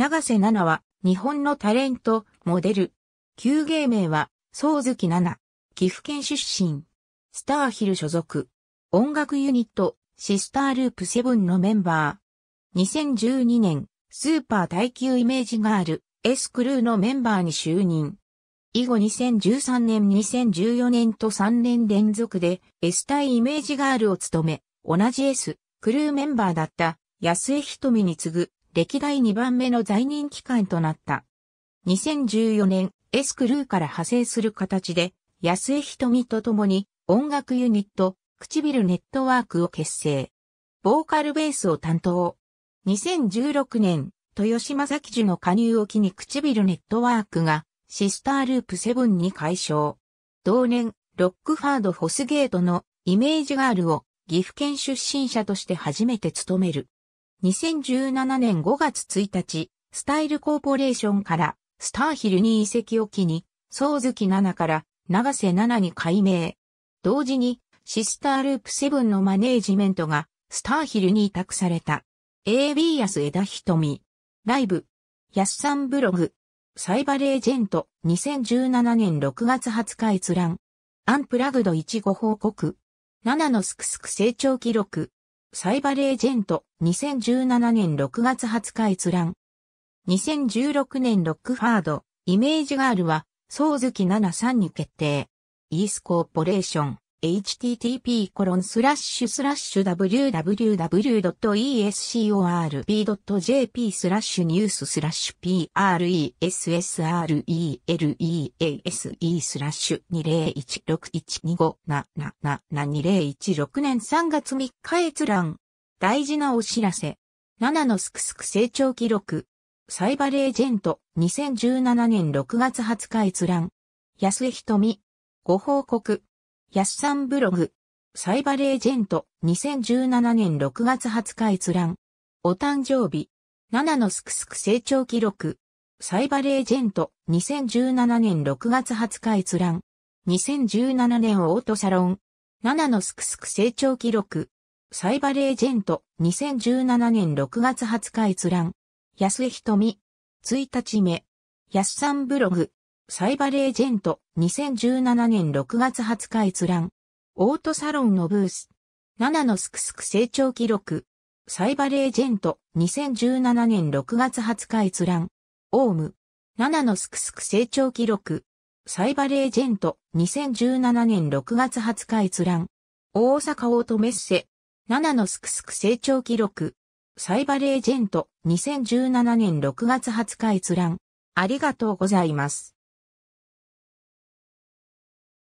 長瀬奈々は、日本のタレント、モデル。旧芸名は、宗月奈々。岐阜県出身。スターヒル所属。音楽ユニット、シスターループセブンのメンバー。2012年、スーパー耐久イメージガール、S クルーのメンバーに就任。以後2013年2014年と3年連続で S 対イメージガールを務め、同じ S クルーメンバーだった安江瞳に次ぐ歴代2番目の在任期間となった。2014年、S クルーから派生する形で、安江瞳と共に音楽ユニット、唇ネットワークを結成。ボーカルベースを担当。2016年、豊島崎樹の加入を機に唇ネットワークが、シスターループセブンに解消。同年、ロックファード・フォスゲートのイメージガールを岐阜県出身者として初めて務める。2017年5月1日、スタイルコーポレーションからスターヒルに移籍を機に、総月7から長瀬7に改名。同時に、シスターループ7のマネージメントがスターヒルに委託された。AB 安枝瞳。ライブ。安さんブログ。サイバレージェント2017年6月20日閲覧。アンプラグド1ご報告。7のすくすく成長記録。サイバレージェント、2017年6月20日閲覧。2016年ロックファード、イメージガールは、総月73に決定。イースコーポレーション、http://www.escorp.jp スラッシュニューススラッシュ pressrelease スラッシュ20161257772016年3月3日閲覧。大事なお知らせ。7のすくすく成長記録。サイバレージェント2017年6月20日閲覧。安江瞳。ご報告。やっさんブログ、サイバレージェント、2017年6月20日閲覧。お誕生日、7のすくすく成長記録、サイバレージェント、2017年6月20日閲覧。2017年オートサロン、7のすくすく成長記録、サイバレージェント、2017年6月20日閲覧。安江瞳、1日目、安さんブログ、サイバレージェント、2017年6月20日閲覧。オートサロンのブース。7のすくすく成長記録。サイバレージェント、2017年6月20日閲覧。オーム。7のすくすく成長記録。サイバレージェント、2017年6月20日閲覧。大阪オートメッセ。7のすくすく成長記録。サイバレージェント、2017年6月20日閲覧。ありがとうございます。